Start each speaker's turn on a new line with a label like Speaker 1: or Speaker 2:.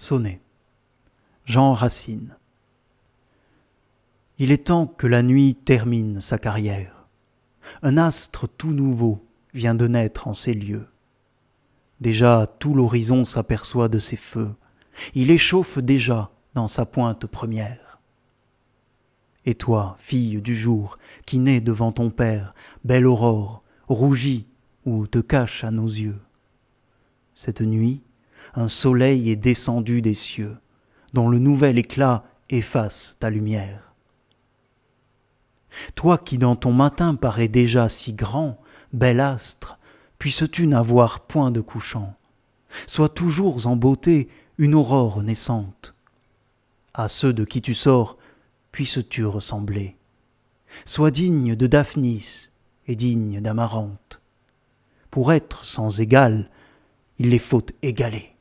Speaker 1: Sonnet. Jean Racine. Il est temps que la nuit termine sa carrière. Un astre tout nouveau vient de naître en ces lieux. Déjà tout l'horizon s'aperçoit de ses feux. Il échauffe déjà dans sa pointe première. Et toi, fille du jour, qui nais devant ton père, belle aurore, rougis ou te cache à nos yeux. Cette nuit, un soleil est descendu des cieux, dont le nouvel éclat efface ta lumière. Toi qui dans ton matin parais déjà si grand, bel astre, puisses-tu n'avoir point de couchant Sois toujours en beauté une aurore naissante. À ceux de qui tu sors, puisses-tu ressembler. Sois digne de Daphnis et digne d'Amarante. Pour être sans égal, il les faut égaler.